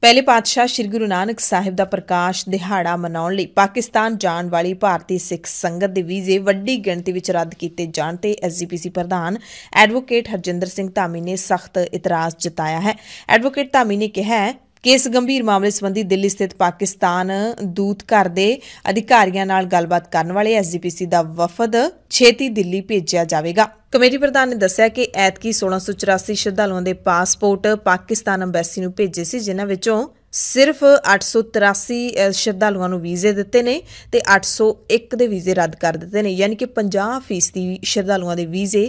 ਪਹਿਲੇ ਪਾਤਸ਼ਾਹ ਸ੍ਰੀ ਗੁਰੂ ਨਾਨਕ ਸਾਹਿਬ ਦਾ ਪ੍ਰਕਾਸ਼ ਦਿਹਾੜਾ ਮਨਾਉਣ ਲਈ ਪਾਕਿਸਤਾਨ ਜਾਣ ਵਾਲੀ ਭਾਰਤੀ ਸਿੱਖ ਸੰਗਤ ਦੇ ਵੀਜ਼ੇ ਵੱਡੀ ਗਿਣਤੀ ਵਿੱਚ ਰੱਦ ਕੀਤੇ ਜਾਣ ਤੇ ਐਸਜੀਪੀਸੀ ਪ੍ਰਧਾਨ ਐਡਵੋਕੇਟ ਹਰਜਿੰਦਰ ਸਿੰਘ ਧਾਮੀ ਨੇ ਸਖਤ ਇਤਰਾਜ਼ ਜਤਾਇਆ ਹੈ ਐਡਵੋਕੇਟ ਧਾਮੀ ਨੇ ਕਿਹਾ ਹੈ ਇਸ ਗੰਭੀਰ ਮਾਮਲੇ ਸੰਬੰਧੀ ਦਿੱਲੀ ਸਥਿਤ ਪਾਕਿਸਤਾਨ ਦੂਤ ਘਰ ਦੇ ਅਧਿਕਾਰੀਆਂ ਨਾਲ ਗੱਲਬਾਤ ਕਰਨ ਵਾਲੇ ਐਸਜੀਪੀਸੀ ਦਾ ਵਫਦ ਛੇਤੀ ਦਿੱਲੀ ਭੇਜਿਆ ਜਾਵੇਗਾ ਕਮੇਟੀ ਪ੍ਰਧਾਨ ਨੇ ਦੱਸਿਆ ਕਿ ਐਤਕੀ 1684 ਸ਼ਰਧਾਲੂਆਂ ਦੇ ਪਾਸਪੋਰਟ ਪਾਕਿਸਤਾਨ ਅੰਬੈਸੀ ਨੂੰ ਭੇਜੇ ਸੀ ਜਿਨ੍ਹਾਂ ਵਿੱਚੋਂ ਸਿਰਫ 883 ਸ਼ਰਧਾਲੂਆਂ ਨੂੰ ਵੀਜ਼ੇ ਦਿੱਤੇ ਨੇ ਤੇ 801 ਦੇ ਵੀਜ਼ੇ ਰੱਦ ਕਰ ਦਿੱਤੇ ਨੇ ਯਾਨੀ ਕਿ 50% ਸ਼ਰਧਾਲੂਆਂ ਦੇ ਵੀਜ਼ੇ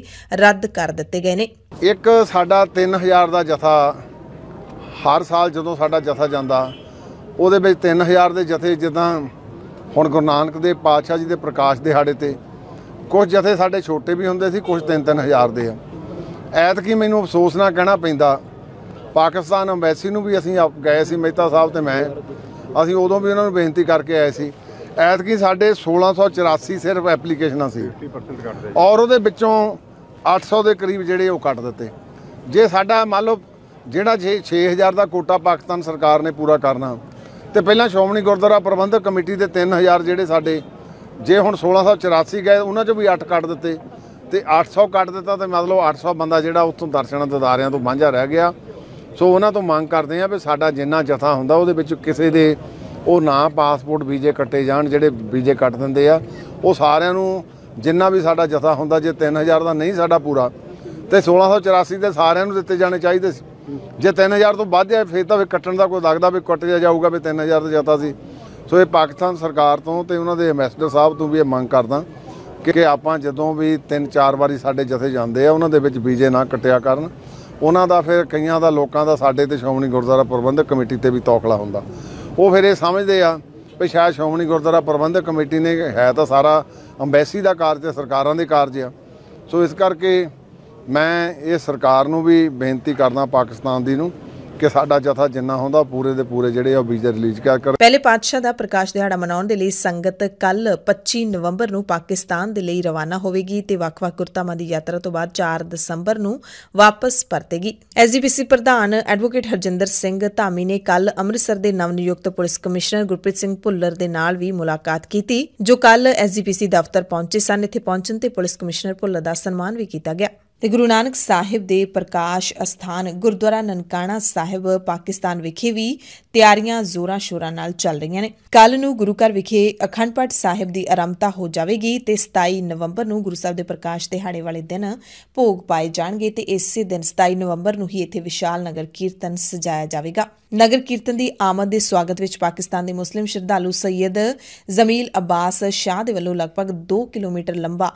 ਰੱਦ ਕਰ ਦਿੱਤੇ ਗਏ ਨੇ ਇੱਕ ਸਾਡਾ 3000 ਦਾ ਜਥਾ ਹਰ ਸਾਲ ਜਦੋਂ ਸਾਡਾ ਜਥਾ ਜਾਂਦਾ ਉਹਦੇ ਵਿੱਚ 3000 ਦੇ ਜਥੇ ਜਿੱਦਾਂ ਹੁਣ ਗੁਰੂ ਨਾਨਕ ਦੇ ਪਾਤਸ਼ਾਹ ਜੀ ਦੇ ਪ੍ਰਕਾਸ਼ ਦਿਹਾੜੇ ਤੇ ਕੁਝ ਜਥੇ ਸਾਡੇ ਛੋਟੇ ਵੀ ਹੁੰਦੇ ਸੀ ਕੁਝ 3-3000 ਦੇ ਆ ਐਤਕੀ ਮੈਨੂੰ ਅਫਸੋਸ ਨਾ ਕਹਿਣਾ ਪੈਂਦਾ ਪਾਕਿਸਤਾਨ ਐਮਬੈਸੀ ਨੂੰ ਵੀ ਅਸੀਂ ਗਏ ਸੀ ਮਹਿਤਾ ਸਾਹਿਬ ਤੇ ਮੈਂ ਅਸੀਂ ਉਦੋਂ ਵੀ ਉਹਨਾਂ ਨੂੰ ਬੇਨਤੀ ਕਰਕੇ ਆਏ ਸੀ ਐਤਕੀ ਸਾਡੇ 1684 ਸਿਰਫ ਐਪਲੀਕੇਸ਼ਨਾਂ ਸੀ ਔਰ ਉਹਦੇ ਵਿੱਚੋਂ 800 ਦੇ ਕਰੀਬ ਜਿਹੜੇ ਉਹ ਕੱਟ ਦਿੱਤੇ ਜੇ ਸਾਡਾ ਮੰਨ ਲਓ ਜਿਹੜਾ 6000 ਦਾ ਕੋਟਾ ਪਾਕਿਸਤਾਨ ਸਰਕਾਰ ਨੇ ਪੂਰਾ ਕਰਨਾ ਤੇ ਪਹਿਲਾਂ ਸ਼ੋਮਣੀ ਗੁਰਦੁਆਰਾ ਪ੍ਰਬੰਧਕ ਕਮੇਟੀ ਦੇ 3000 ਜਿਹੜੇ ਸਾਡੇ ਜੇ ਹੁਣ 1684 ਗਏ ਉਹਨਾਂ ਚੋਂ ਵੀ 8 ਕੱਟ ਦਿੱਤੇ ਤੇ 800 ਕੱਟ ਦਿੱਤਾ ਤੇ ਮਤਲਬ 800 ਬੰਦਾ ਜਿਹੜਾ ਉੱਥੋਂ ਦਰਸ਼ਨਾਂ ਦਦਾਰਿਆਂ ਤੋਂ ਵਾਂਝਾ ਰਹਿ ਗਿਆ ਸੋ ਉਹਨਾਂ ਤੋਂ ਮੰਗ ਕਰਦੇ ਆ ਵੀ ਸਾਡਾ ਜਿੰਨਾ ਜਥਾ ਹੁੰਦਾ ਉਹਦੇ ਵਿੱਚ ਕਿਸੇ ਦੇ ਉਹ ਨਾ ਪਾਸਪੋਰਟ ਵੀਜ਼ੇ ਕੱਟੇ ਜਾਣ ਜਿਹੜੇ ਵੀਜ਼ੇ ਕੱਟ ਦਿੰਦੇ ਆ ਉਹ ਸਾਰਿਆਂ ਨੂੰ ਜਿੰਨਾ ਵੀ ਸਾਡਾ ਜਥਾ ਹੁੰਦਾ ਜੇ 3000 ਦਾ ਨਹੀਂ ਸਾਡਾ ਪੂਰਾ ਤੇ 1684 ਦੇ ਸਾਰਿਆਂ ਨੂੰ ਦਿੱਤੇ ਜਾਣੇ ਚਾਹੀਦੇ ਸੀ ਜੇ 3000 ਤੋਂ ਵੱਧ ਹੈ ਫਿਰ ਤਾਂ ਵੀ ਕੱਟਣ ਦਾ ਕੋਈ ਲੱਗਦਾ ਵੀ ਕੱਟ ਜਾਊਗਾ ਵੀ 3000 ਤੋਂ ਜ਼ਿਆਦਾ ਸੀ ਸੋ ਇਹ ਪਾਕਿਸਤਾਨ ਸਰਕਾਰ ਤੋਂ ਤੇ ਉਹਨਾਂ ਦੇ ਐਮਬੈਸਡਰ ਸਾਹਿਬ ਤੋਂ ਵੀ ਇਹ ਮੰਗ ਕਰਦਾ ਕਿ ਆਪਾਂ ਜਦੋਂ ਵੀ 3-4 ਵਾਰੀ ਸਾਡੇ ਜਥੇ ਜਾਂਦੇ ਆ ਉਹਨਾਂ ਦੇ ਵਿੱਚ ਵੀਜ਼ੇ ਨਾ ਕੱਟਿਆ ਕਰਨ ਉਹਨਾਂ ਦਾ ਫਿਰ ਕਈਆਂ ਦਾ ਲੋਕਾਂ ਦਾ ਸਾਡੇ ਤੇ ਸ਼ੌਮਣੀ ਗੁਰਦੁਆਰਾ ਪ੍ਰਬੰਧਕ ਕਮੇਟੀ ਤੇ ਵੀ ਤੌਖਲਾ ਹੁੰਦਾ ਉਹ ਫਿਰ ਇਹ ਸਮਝਦੇ ਆ ਵੀ ਸ਼ਾਇਦ ਸ਼ੌਮਣੀ ਗੁਰਦੁਆਰਾ ਪ੍ਰਬੰਧਕ ਕਮੇਟੀ ਨੇ ਹੈ ਤਾਂ ਸਾਰਾ ਅੰਬੈਸੀ ਦਾ ਕਾਰਜ ਤੇ ਸਰਕਾਰਾਂ ਦੇ ਕਾਰਜ ਆ ਸੋ ਇਸ ਕਰਕੇ ਮੈਂ ਇਹ ਸਰਕਾਰ ਨੂੰ ਵੀ ਬੇਨਤੀ ਕਰਦਾ ਪਾਕਿਸਤਾਨ ਦੀ ਨੂੰ ਕਿ ਸਾਡਾ ਜਥਾ ਜਿੰਨਾ ਹੁੰਦਾ ਪੂਰੇ ਦੇ ਪੂਰੇ ਜਿਹੜੇ ਆ ਵੀਜ਼ਾ ਰਿਲੀਜ਼ ਕਰ ਕਰ ਪਹਿਲੇ ਪਾਤਸ਼ਾਹ ਦਾ ਪ੍ਰਕਾਸ਼ ਦਿਹਾੜਾ ਮਨਾਉਣ ਦੇ ਲਈ ਸੰਗਤ ਕੱਲ 25 ਨਵੰਬਰ ਨੂੰ ਪਾਕਿਸਤਾਨ ਦੇ ਲਈ ਰਵਾਨਾ ਹੋਵੇਗੀ ਤੇ ਵੱਖ-ਵੱਖ ਦੀ ਯਾਤਰਾ ਤੋਂ ਬਾਅਦ 4 ਦਸੰਬਰ ਨੂੰ ਵਾਪਸ ਪਰਤੇਗੀ ਐਸਜੀਪੀਸੀ ਪ੍ਰਧਾਨ ਐਡਵੋਕੇਟ ਹਰਜਿੰਦਰ ਸਿੰਘ ਧਾਮੀ ਨੇ ਕੱਲ ਅੰਮ੍ਰਿਤਸਰ ਦੇ ਨਵ ਨਿਯੁਕਤ ਪੁਲਿਸ ਕਮਿਸ਼ਨਰ ਗੁਰਪ੍ਰੀਤ ਸਿੰਘ ਭੁੱਲਰ ਦੇ ਨਾਲ ਵੀ ਮੁਲਾਕਾਤ ਕੀਤੀ ਜੋ ਕੱਲ ਐਸਜੀਪੀਸੀ ਦਫ਼ਤਰ ਪਹੁੰਚੇ ਸਨ ਇੱਥੇ ਪਹੁੰਚਣ ਤੇ ਪੁਲਿਸ ਕਮਿਸ਼ਨਰ ਭੁੱਲਰ ਦਾ ਸਨਮਾਨ ਵੀ ਕੀਤਾ ਗਿਆ ਤੇ ਗੁਰੂ ਨਾਨਕ ਸਾਹਿਬ ਦੇ ਪ੍ਰਕਾਸ਼ ਅਸਥਾਨ ਗੁਰਦੁਆਰਾ ਨਨਕਾਣਾ ਸਾਹਿਬ ਪਾਕਿਸਤਾਨ ਵਿਖੇ ਵੀ ਤਿਆਰੀਆਂ ਜ਼ੋਰਾਂ ਸ਼ੋਰਾਂ ਨਾਲ ਚੱਲ ਰਹੀਆਂ ਨੇ ਕੱਲ ਨੂੰ ਗੁਰੂ ਘਰ ਵਿਖੇ ਅਖੰਡ ਪਾਠ ਸਾਹਿਬ ਦੀ ਆਰੰਭਤਾ ਹੋ ਜਾਵੇਗੀ ਤੇ 27 ਨਵੰਬਰ ਨੂੰ ਗੁਰੂ ਸਾਹਿਬ ਦੇ ਪ੍ਰਕਾਸ਼ ਦਿਹਾੜੇ ਵਾਲੇ ਦਿਨ ਭੋਗ ਪਾਏ ਜਾਣਗੇ ਤੇ ਇਸੇ ਦਿਨ 27 ਨਵੰਬਰ ਨੂੰ ਹੀ ਇੱਥੇ ਵਿਸ਼ਾਲ ਨਗਰ ਕੀਰਤਨ ਸਜਾਇਆ ਜਾਵੇਗਾ ਨਗਰ ਕੀਰਤਨ ਦੀ ਆਮਦ ਦੇ ਸਵਾਗਤ ਵਿੱਚ ਪਾਕਿਸਤਾਨ ਦੇ ਮੁਸਲਿਮ ਸ਼ਰਧਾਲੂ ਸੈਦ ਜ਼ਮੀਲ ਅਬਾਸ ਸ਼ਾਹ ਦੇ ਵੱਲੋਂ ਲਗਭਗ 2 ਕਿਲੋਮੀਟਰ ਲੰਬਾ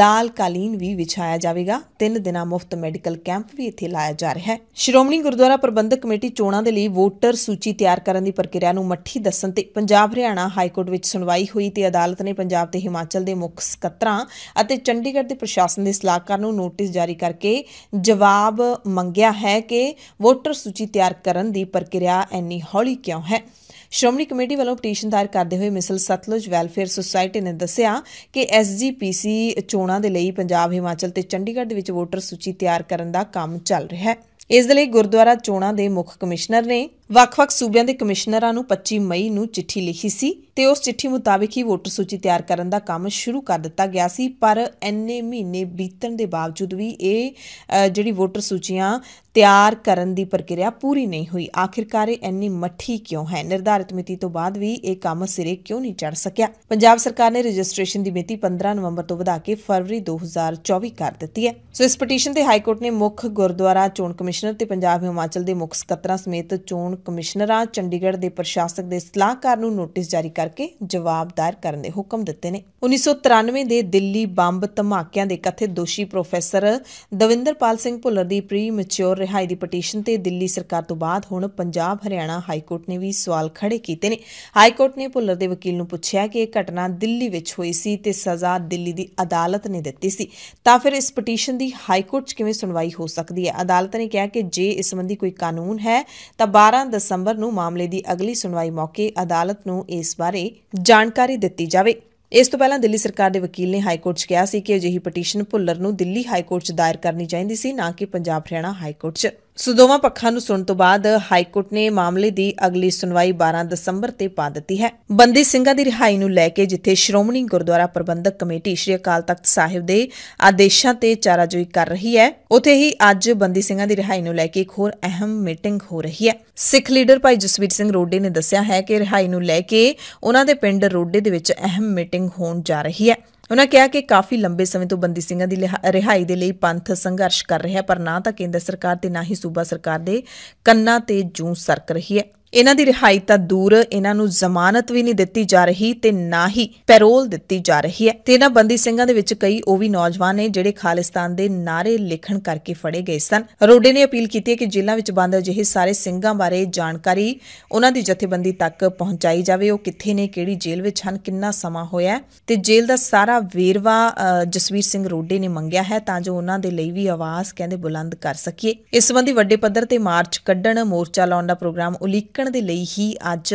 ਲਾਲ ਕਾਲੀਨ ਵੀ ਵਿਛਾਇਆ ਜਾਵੇਗਾ 3 ਦਿਨਾਂ ਮੁਫਤ ਮੈਡੀਕਲ ਕੈਂਪ ਵੀ ਇੱਥੇ ਲਾਇਆ ਜਾ ਰਿਹਾ ਹੈ ਸ਼੍ਰੋਮਣੀ ਗੁਰਦੁਆਰਾ ਪ੍ਰਬੰਧਕ ਕਮੇਟੀ ਚੋਣਾਂ ਦੇ ਲਈ ਵੋਟਰ ਸੂਚੀ ਤਿਆਰ ਕਰਨ ਦੀ ਪ੍ਰਕਿਰਿਆ ਨੂੰ ਮੱਠੀ ਦੱਸਣ ਤੇ ਪੰਜਾਬ ਹਰਿਆਣਾ ਹਾਈ ਕੋਰਟ ਵਿੱਚ ਸੁਣਵਾਈ ਹੋਈ ਤੇ ਅਦਾਲਤ ਨੇ ਪੰਜਾਬ ਤੇ ਹਿਮਾਚਲ ਦੇ ਮੁੱਖ ਸਕੱਤਰਾਂ ਅਤੇ ਚੰਡੀਗੜ੍ਹ ਦੇ ਪ੍ਰਸ਼ਾਸਨ ਦੇ ਸਲਾਹਕਾਰ ਨੂੰ ਨੋਟਿਸ ਜਾਰੀ ਕਰਕੇ ਜਵਾਬ ਮੰਗਿਆ ਹੈ ਕਿ ਵੋਟਰ ਸੂਚੀ ਤਿਆਰ ਕਰਨ ਦੀ ਪ੍ਰਕਿਰਿਆ ਇੰਨੀ ਹੌਲੀ ਕਿਉਂ ਹੈ ਸ਼੍ਰੋਮਣੀ ਕਮੇਟੀ ਵੱਲੋਂ ਪਟੀਸ਼ਨ ਦਾਇਰ ਕਰਦੇ ਹੋਏ ਮਿਸਲ ਸਤਲੁਜ ਵੈਲਫੇਅਰ ਸੁਸਾਇਟੀ ਨੇ ਦੱਸਿਆ ਕਿ ਐਸਜੀਪੀਸੀ ਚੋਣਾਂ ਦੇ ਲਈ ਪੰਜਾਬ ਹਿਮਾਚਲ ਤੇ ਚੰਡੀਗੜ੍ਹ ਦੇ ਵਿੱਚ ਵੋਟਰ ਸੂਚੀ ਤਿਆਰ ਕਰਨ ਦਾ ਕੰਮ ਚੱਲ ਰਿਹਾ ਹੈ ਇਸ ਦੇ ਲਈ ਗੁਰਦੁਆਰਾ ਚੋਣਾ ਦੇ ਮੁੱਖ ਕਮਿਸ਼ਨਰ ਨੇ ਵੱਖ-ਵੱਖ ਸੂਬਿਆਂ ਦੇ ਕਮਿਸ਼ਨਰਾਂ ਨੂੰ 25 ਮਈ ਨੂੰ ਚਿੱਠੀ ਲਿਖੀ ਸੀ ਤੇ ਉਸ ਚਿੱਠੀ ਮੁਤਾਬਕ ਹੀ ਵੋਟਰ ਸੂਚੀ ਤਿਆਰ ਕਰਨ ਦਾ ਕੰਮ ਸ਼ੁਰੂ ਕਰ ਦਿੱਤਾ ਗਿਆ ਸੀ ਪਰ ਐਨੇ ਮਹੀਨੇ ਬੀਤਣ ਦੇ ਬਾਵਜੂਦ ਵੀ ਇਹ ਜਿਹੜੀ ਵੋਟਰ ਸੂਚੀਆਂ ਤਿਆਰ ਕਰਨ ਦੀ ਪ੍ਰਕਿਰਿਆ ਪੂਰੀ ਨਹੀਂ ਹੋਈ ਆਖਿਰਕਾਰ ਇਹ ਐਨੀ ਮੱਠੀ ਕਿਉਂ ਹੈ ਨਿਰਧਾਰਿਤ ਮਿਤੀ ਤੋਂ ਬਾਅਦ ਵੀ ਇਹ ਕੰਮ ਸਿਰੇ ਕਿਉਂ ਨਹੀਂ ਚੜ ਸਕਿਆ ਪੰਜਾਬ ਸਰਕਾਰ ਨੇ ਰਜਿਸਟ੍ਰੇਸ਼ਨ ਦੀ ਮਿਤੀ 15 ਨਵੰਬਰ ਤੋਂ ਵਧਾ ਕੇ ਫਰਵਰੀ 2024 ਕਰ ਦਿੱਤੀ ਹੈ ਸੋ ਇਸ ਪਟੀਸ਼ਨ ਤੇ ਹਾਈ ਕੋਰਟ ਨੇ ਮੁੱਖ ਗੁਰਦੁਆਰਾ ਚੋਣ ਕਮਿਸ਼ਨਰ ਤੇ ਪੰਜਾਬ ਹਿਮਾਚਲ ਦੇ ਮੁੱਖ ਸਕੱਤਰਾਂ ਸਮੇਤ ਚੋਣ ਕਮਿਸ਼ਨਰਾਂ ਚੰਡੀਗੜ੍ਹ ਦੇ ਪ੍ਰਸ਼ਾਸਕ ਦੇ ਸਲਾਹਕਾਰ ਨੂੰ ਨੋਟਿਸ ਜਾਰੀ ਕਰ ਕਰਕੇ ਜਵਾਬਦਾਰ ਕਰਨ ਦੇ ਹੁਕਮ ਦਿੱਤੇ ਨੇ 1993 ਦੇ ਦਿੱਲੀ ਬੰਬ ਧਮਾਕਿਆਂ ਦੇ ਕਥੇ ਦੋਸ਼ੀ ਪ੍ਰੋਫੈਸਰ ਦਵਿੰਦਰਪਾਲ ਸਿੰਘ ਭੁੱਲਰ ਦੀ ਪ੍ਰੀ ਮੈਚੁਰ ਰਿਹਾਈ ਦੀ ਪਟੀਸ਼ਨ ਤੇ ਦਿੱਲੀ ਸਰਕਾਰ ਤੋਂ ਬਾਅਦ ਹੁਣ ਪੰਜਾਬ ਹਰਿਆਣਾ ਹਾਈ ਕੋਰਟ ਨੇ ਵੀ ਸਵਾਲ ਖੜੇ ਕੀਤੇ ਨੇ ਹਾਈ ਕੋਰਟ ਨੇ ਭੁੱਲਰ ਦੇ ਵਕੀਲ ਨੂੰ ਪੁੱਛਿਆ ਕਿ ਇਹ ਘਟਨਾ ਦਿੱਲੀ ਵਿੱਚ ਹੋਈ ਸੀ ਤੇ ਸਜ਼ਾ ਦਿੱਲੀ ਦੀ ਅਦਾਲਤ ਨੇ ਦਿੱਤੀ ਸੀ ਤਾਂ ਫਿਰ ਇਸ ਪਟੀਸ਼ਨ ਦੀ ਹਾਈ ਕੋਰਟ 'ਚ ਕਿਵੇਂ ਸੁਣਵਾਈ ਹੋ ਸਕਦੀ ਹੈ ਅਦਾਲਤ ਨੇ ਕਿਹਾ ਕਿ ਜੇ ਇਸ ਸੰਬੰਧੀ ਕੋਈ ਕਾਨੂੰਨ ਹੈ ਤਾਂ 12 ਦਸੰਬਰ ਨੂੰ ਮਾਮਲੇ ਦੀ ਅਗਲੀ ਸੁਣਵਾਈ ਮੌਕੇ ਅਦਾਲਤ ਨੂੰ ਇਸ ਬਾਰੇ ਬਾਰੇ ਜਾਣਕਾਰੀ ਦਿੱਤੀ ਜਾਵੇ ਇਸ ਤੋਂ ਪਹਿਲਾਂ ਦਿੱਲੀ ਸਰਕਾਰ ਦੇ ਵਕੀਲ ਨੇ ਹਾਈ ਕੋਰਟ 'ਚ ਕਿਹਾ ਸੀ ਕਿ ਅਜਿਹੀ ਪਟੀਸ਼ਨ ਭੁੱਲਰ ਨੂੰ ਦਿੱਲੀ ਹਾਈ ਕੋਰਟ 'ਚ ਦਾਇਰ ਕਰਨੀ ਚਾਹੀਦੀ ਸੀ ਨਾ ਕਿ ਪੰਜਾਬ ਹਰਿਆਣਾ ਹਾਈ ਕੋਰਟ 'ਚ ਸੋ ਦੋਵਾਂ ਪੱਖਾਂ ਨੂੰ ਸੁਣਨ ਤੋਂ ਬਾਅਦ ਹਾਈ ਕੋਰਟ ਨੇ ਮਾਮਲੇ ਦੀ ਅਗਲੀ ਸੁਣਵਾਈ 12 ਦਸੰਬਰ ਤੇ ਪਾ ਦਿੱਤੀ ਹੈ ਬੰਦੀ ਸਿੰਘਾਂ ਦੀ ਰਿਹਾਈ ਨੂੰ ਲੈ ਕੇ ਜਿੱਥੇ ਸ਼੍ਰੋਮਣੀ ਗੁਰਦੁਆਰਾ ਪ੍ਰਬੰਧਕ ਕਮੇਟੀ ਸ਼੍ਰੀ ਅਕਾਲ ਤਖਤ ਸਾਹਿਬ ਦੇ ਆਦੇਸ਼ਾਂ ਤੇ ਚਾਰਾਜੋਈ ਕਰ ਰਹੀ ਹੈ ਉਥੇ ਹੀ ਅੱਜ ਬੰਦੀ ਸਿੰਘਾਂ ਦੀ ਰਿਹਾਈ ਨੂੰ ਲੈ ਕੇ ਇੱਕ ਹੋਰ ਅਹਿਮ ਮੀਟਿੰਗ ਹੋ ਰਹੀ ਹੈ ਸਿੱਖ ਲੀਡਰ ਭਾਈ ਜਸਵੀਰ ਸਿੰਘ ਰੋਡੇ ਨੇ ਦੱਸਿਆ ਹੈ ਕਿ ਰਿਹਾਈ ਨੂੰ ਲੈ ਕੇ ਉਹਨਾਂ ਦੇ ਪਿੰਡ ਰੋਡੇ ਦੇ ਵਿੱਚ ਅਹਿਮ ਮੀਟਿੰਗ ਹੋਣ ਜਾ ਰਹੀ ਹੈ ਉਹਨਾਂ ਕਿਹਾ ਕਿ ਕਾਫੀ ਲੰਬੇ ਸਮੇਂ ਤੋਂ ਬੰਦੀ ਸਿੰਘਾਂ ਦੀ ਰਿਹਾਈ ਦੇ ਲਈ ਪੰਥ ਸੰਘਰਸ਼ ਕਰ ਰਿਹਾ ਪਰ ਨਾ ਤਾਂ ਕੇਂਦਰ ਸਰਕਾਰ ਤੇ ਨਾ ਹੀ ਸੂਬਾ ਸਰਕਾਰ ਦੇ ਕੰਨਾਂ ਤੇ ਜੂੰ ਸਰਕ ਰਹੀ ਹੈ ਇਹਨਾਂ ਦੀ ਰਿਹਾਈ ਤਾਂ ਦੂਰ ਇਹਨਾਂ ਨੂੰ ਜ਼ਮਾਨਤ ਵੀ ਨਹੀਂ ਦਿੱਤੀ ਜਾ ਰਹੀ ਤੇ ਨਾ ਹੀ ਪੈਰੋਲ ਦਿੱਤੀ ਜਾ ਰਹੀ ਹੈ ਤੇ ਇਹਨਾਂ ਬੰਦੀ ਸਿੰਘਾਂ ਦੇ ਵਿੱਚ ਕਈ ਉਹ ਵੀ ਨੌਜਵਾਨ ਨੇ ਜਿਹੜੇ ਖਾਲਿਸਤਾਨ ਦੇ ਨਾਰੇ ਲਿਖਣ ਕਰਕੇ ਫੜੇ ਗਏ ਸਨ ਰੋਡੇ ਨੇ ਅਪੀਲ ਕੀਤੀ ਹੈ ਕਿ ਜ਼ਿਲ੍ਹਾ ਵਿੱਚ ਬੰਦ ਅਜਿਹੇ ਸਾਰੇ ਸਿੰਘਾਂ ਬਾਰੇ ਜਾਣਕਾਰੀ ਉਹਨਾਂ ਦੀ ਜਥੇਬੰਦੀ ਤੱਕ ਪਹੁੰਚਾਈ ਜਾਵੇ ਉਹ ਕਿੱਥੇ ਨੇ ਕਿਹੜੀ ਜੇਲ੍ਹ ਵਿੱਚ ਹਨ ਕਿੰਨਾ ਸਮਾਂ ਹੋਇਆ ਤੇ ਜੇਲ੍ਹ ਦਾ ਸਾਰਾ ਵੇਰਵਾ ਜਸਵੀਰ ਸਿੰਘ ਰੋਡੇ ਨੇ ਮੰਗਿਆ ਹੈ ਤਾਂ ਜੋ ਉਹਨਾਂ ਦੇ ਲਈ ਵੀ ਆਵਾਜ਼ ਕਹਿੰਦੇ ਬੁਲੰਦ ਕਰ ਸਕੀਏ ਇਸ ਸੰਬੰਧੀ ਵੱਡੇ ਪੱਧਰ ਤੇ ਮਾਰਚ ਕੱਢਣ ਮੋਰਚਾ ਲਾਉਣ ਦਾ ਪ੍ਰੋਗਰਾਮ ਉਲੀਕ ਚੁੱਕਣ ਦੇ ਲਈ ਹੀ ਅੱਜ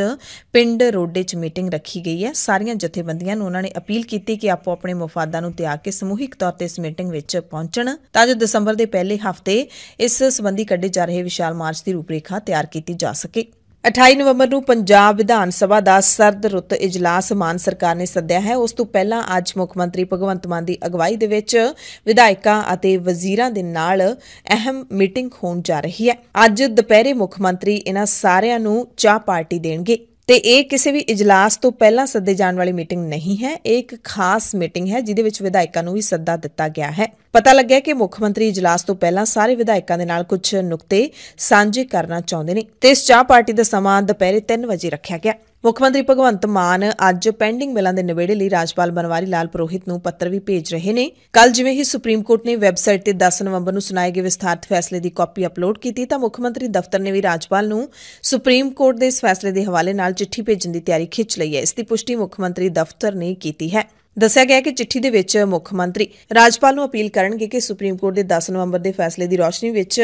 ਪਿੰਡ ਰੋਡੇ 'ਚ ਮੀਟਿੰਗ ਰੱਖੀ ਗਈ ਹੈ ਸਾਰੀਆਂ ਜਥੇਬੰਦੀਆਂ ਨੂੰ ਉਹਨਾਂ ਨੇ ਅਪੀਲ ਕੀਤੀ ਕਿ ਆਪੋ ਆਪਣੇ ਮਫਾਦਾਂ ਨੂੰ ਤਿਆਗ ਕੇ ਸਮੂਹਿਕ ਤੌਰ ਤੇ ਇਸ ਮੀਟਿੰਗ ਵਿੱਚ ਪਹੁੰਚਣ ਤਾਂ ਜੋ ਦਸੰਬਰ ਦੇ ਪਹਿਲੇ ਹਫ਼ਤੇ ਇਸ ਸਬੰਧੀ ਕੱਢੇ ਜਾ ਰਹੇ ਵਿਸ਼ਾਲ ਮਾਰਚ ਦੀ ਰੂਪਰੇਖਾ ਤਿਆਰ ਕੀਤੀ ਜਾ ਸਕੇ 28 ਨਵੰਬਰ ਨੂੰ ਪੰਜਾਬ ਵਿਧਾਨ ਸਭਾ ਦਾ ਸਰਦ ਰੁੱਤ اجلاس ਮਾਨ ਸਰਕਾਰ ਨੇ ਸੱਦਿਆ ਹੈ ਉਸ ਤੋਂ ਪਹਿਲਾਂ ਅੱਜ ਮੁੱਖ ਮੰਤਰੀ ਭਗਵੰਤ ਮਾਨ ਦੀ ਅਗਵਾਈ ਦੇ ਵਿੱਚ ਵਿਧਾਇਕਾਂ ਅਤੇ ਵਜ਼ੀਰਾਂ ਦੇ ਨਾਲ ਅਹਿਮ ਮੀਟਿੰਗ ਹੋਣ ਜਾ ਰਹੀ ਹੈ ਅੱਜ ਦੁਪਹਿਰੇ ਮੁੱਖ ਮੰਤਰੀ ਇਹਨਾਂ ਸਾਰਿਆਂ ਨੂੰ ਚਾਹ ਪਾਰਟੀ ਦੇਣਗੇ ਤੇ ਇਹ ਕਿਸੇ ਵੀ اجلاس ਤੋਂ ਪਹਿਲਾਂ ਸੱਦੇ ਜਾਣ ਵਾਲੀ ਮੀਟਿੰਗ ਨਹੀਂ ਹੈ ਇਹ ਇੱਕ ਖਾਸ ਮੀਟਿੰਗ ਹੈ ਜਿਹਦੇ ਵਿੱਚ ਵਿਧਾਇਕਾਂ ਨੂੰ ਵੀ ਸੱਦਾ ਦਿੱਤਾ ਗਿਆ ਹੈ ਪਤਾ ਲੱਗਿਆ ਕਿ ਮੁੱਖ ਮੰਤਰੀ اجلاس ਤੋਂ ਪਹਿਲਾਂ ਸਾਰੇ ਵਿਧਾਇਕਾਂ ਦੇ ਨਾਲ ਕੁਝ ਨੁਕਤੇ ਸਾਂਝੇ ਕਰਨਾ ਚਾਹੁੰਦੇ ਨੇ ਤੇ ਇਸ ਚਾਹ ਪਾਰਟੀ ਦਾ ਸਮਾਂ ਦੁਪਹਿਰੇ 3 ਵਜੇ ਰੱਖਿਆ ਗਿਆ ਮੁੱਖ ਮੰਤਰੀ ਭਗਵੰਤ ਮਾਨ ਅੱਜ ਪੈਂਡਿੰਗ ਬਿੱਲਾਂ ਦੇ ਨਿਵੇੜੇ ਲਈ ਰਾਜਪਾਲ ਬਨਵਾਰੀ ਲਾਲ ਪ੍ਰੋਹਿਤ ਨੂੰ ਪੱਤਰ ਵੀ ਭੇਜ ਰਹੇ ਨੇ ਕੱਲ ਜਿਵੇਂ ਹੀ ਸੁਪਰੀਮ ਕੋਰਟ ਨੇ ਵੈਬਸਾਈਟ ਤੇ 10 ਨਵੰਬਰ ਨੂੰ ਸੁਣਾਏ ਗਏ ਵਿਸਥਾਰਤ ਫੈਸਲੇ ਦੀ ਕਾਪੀ ਅਪਲੋਡ ਕੀਤੀ ਤਾਂ ਮੁੱਖ ਮੰਤਰੀ ਦਫ਼ਤਰ ਨੇ ਵੀ ਰਾਜਪਾਲ ਨੂੰ ਸੁਪਰੀਮ ਕੋਰਟ ਦੇ ਇਸ ਫੈਸਲੇ ਦੇ ਹਵਾਲੇ ਨਾਲ ਚਿੱਠੀ ਭੇਜਣ ਦੀ ਤਿਆਰੀ ਖਿੱਚ ਲਈ ਹੈ ਇਸ ਦੀ ਪੁਸ਼ਟੀ ਮੁੱਖ ਮੰਤਰੀ ਦਫ਼ਤਰ ਨੇ ਕੀਤੀ ਹੈ ਦੱਸਿਆ ਗਿਆ ਕਿ ਚਿੱਠੀ ਦੇ ਵਿੱਚ ਮੁੱਖ ਮੰਤਰੀ ਰਾਜਪਾਲ ਨੂੰ ਅਪੀਲ ਕਰਨਗੇ ਕਿ ਸੁਪਰੀਮ ਕੋਰਟ ਦੇ 10 ਨਵੰਬਰ ਦੇ ਫੈਸਲੇ ਦੀ ਰੋਸ਼ਨੀ ਵਿੱਚ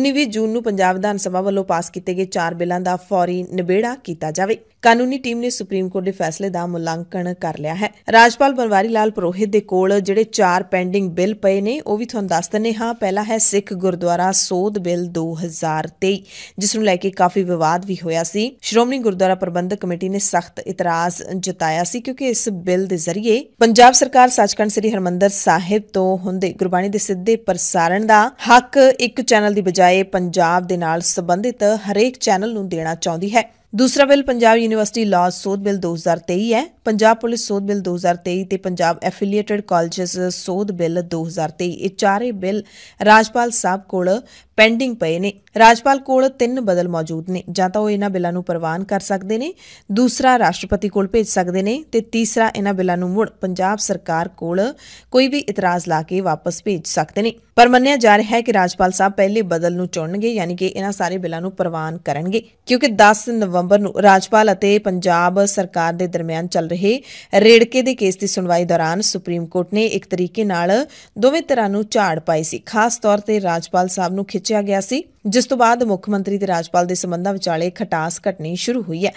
19 ਜੂਨ ਨੂੰ ਪੰਜਾਬ ਵਿਧਾਨ ਸਭਾ ਵੱਲੋਂ ਪਾਸ ਕੀਤੇ ਗਏ ਚਾਰ ਬਿੱਲਾਂ ਦਾ ਫੌਰੀ ਨਿਬੇੜਾ ਕੀਤਾ ਜਾਵੇ ਕਾਨੂੰਨੀ ਟੀਮ ਨੇ ਸੁਪਰੀਮ ਕੋਰਟ ਦੇ ਫੈਸਲੇ ਦਾ ਮੁਲਾਂਕਣ ਕਰ ਲਿਆ ਹੈ ਰਾਜਪਾਲ ਬਨਵਾਰੀ ਲਾਲ ਪ੍ਰੋਹਿਤ ਦੇ ਕੋਲ ਜਿਹੜੇ ਚਾਰ ਪੈਂਡਿੰਗ ਬਿੱਲ ਪਏ ਨੇ ਉਹ ਵੀ ਤੁਹਾਨੂੰ ਦੱਸ ਦਿੰਨੇ ਹਾਂ ਪਹਿਲਾ ਹੈ ਸਿੱਖ ਗੁਰਦੁਆਰਾ ਸੋਧ ਬਿੱਲ 2023 ਜਿਸ ਨੂੰ ਲੈ ਕੇ ਕਾਫੀ ਵਿਵਾਦ ਵੀ ਹੋਇਆ ਸੀ ਸ਼੍ਰੋਮਣੀ ਗੁਰਦੁਆਰਾ ਪ੍ਰਬੰਧਕ ਕਮੇਟੀ ਨੇ ਸਖਤ ਇਤਰਾਜ਼ ਜਤਾਇਆ ਸੀ ਕਿਉਂਕਿ ਇਸ ਬਿੱਲ ਦੇ ਜ਼ਰੀਏ ਪੰਜਾਬ ਸਰਕਾਰ ਸੱਚਖੰਡ ਸ੍ਰੀ ਹਰਮੰਦਰ ਸਾਹਿਬ ਤੋਂ ਹੁੰਦੇ ਗੁਰਬਾਣੀ ਦੇ ਸਿੱਧੇ ਪ੍ਰਸਾਰਣ ਦਾ ਹੱਕ ਇੱਕ ਚੈਨਲ ਦੀ ਬਜਾਏ ਪੰਜਾਬ ਦੇ ਨਾਲ ਸੰਬੰਧਿਤ ਹਰੇਕ ਚੈਨਲ ਨੂੰ ਦੇਣਾ ਚਾਹੁੰਦੀ ਹੈ ਦੂਸਰਾ ਬਿੱਲ ਪੰਜਾਬ ਯੂਨੀਵਰਸਿਟੀ ਲਾਅ ਸੋਧ ਬਿੱਲ 2023 ਹੈ ਪੰਜਾਬ ਪੁਲਿਸ ਸੋਧ ਬਿੱਲ 2023 ਤੇ ਪੰਜਾਬ ਐਫੀਲੀਏਟਿਡ ਕਾਲਜਸ ਸੋਧ ਬਿੱਲ 2023 ਇਹ ਚਾਰੇ ਬਿੱਲ ਰਾਜਪਾਲ ਸਾਹਿਬ ਕੋਲ ਪੈਂਡਿੰਗ ਪਏ ਨੇ ਰਾਜਪਾਲ ਕੋਲ ਤਿੰਨ ਬਦਲ ਮੌਜੂਦ ਨੇ ਜਾਂ ਤਾਂ ਉਹ ਇਹਨਾਂ ਬਿੱਲਾਂ ਨੂੰ ਪ੍ਰਵਾਨ ਕਰ ਸਕਦੇ ਨੇ ਦੂਸਰਾ ਰਾਸ਼ਟਰਪਤੀ ਕੋਲ ਭੇਜ ਸਕਦੇ ਨੇ ਤੇ ਤੀਸਰਾ ਇਹਨਾਂ ਬਿੱਲਾਂ ਨੂੰ ਮੁੜ ਪੰਜਾਬ ਸਰਕਾਰ ਕੋਲ ਕੋਈ ਵੀ ਇਤਰਾਜ਼ ਲਾ ਕੇ ਵਾਪਸ ਭੇਜ ਸਕਦੇ ਨੇ ਪਰ ਮੰਨਿਆ ਜਾ ਰਿਹਾ ਹੈ ਕਿ ਰਾਜਪਾਲ ਸਾਹਿਬ ਪਹਿਲੇ ਬਦਲ ਨੂੰ ਚੁਣਨਗੇ ਯਾਨੀ ਕਿ ਇਹਨਾਂ ਸਾਰੇ ਬਿੱਲਾਂ ਨੂੰ ਪ੍ਰਵਾਨ ਕਰਨਗੇ ਕਿਉਂਕਿ 10 ਨਵੰਬਰ ਨੂੰ ਰਾਜਪਾਲ ਅਤੇ ਪੰਜਾਬ ਸਰਕਾਰ ਦੇ ਦਰਮਿਆਨ ਚੱਲ ਰਹੇ ਰੇੜਕੇ ਦੇ ਕੇਸ ਦੀ ਸੁਣਵਾਈ ਦੌਰਾਨ ਸੁਪਰੀਮ ਕੋਰਟ ਨੇ ਇੱਕ ਤਰੀਕੇ ਨਾਲ ਦੋਵੇਂ ਤਰ੍ਹਾਂ ਨੂੰ ਝਾੜ ਪਾਈ ਸੀ ਖਾਸ ਤੌਰ ਤੇ ਰਾਜਪਾਲ ਸਾਹਿਬ ਨੂੰ ਖਿੱਚ ਰਚਿਆ ਗਿਆ ਸੀ ਜਿਸ ਤੋਂ ਬਾਅਦ ਮੁੱਖ ਮੰਤਰੀ ਤੇ ਰਾਜਪਾਲ ਦੇ ਸਬੰਧਾਂ ਵਿਚਾਲੇ ਖਟਾਸ ਘਟਣੀ ਸ਼ੁਰੂ ਹੋਈ ਹੈ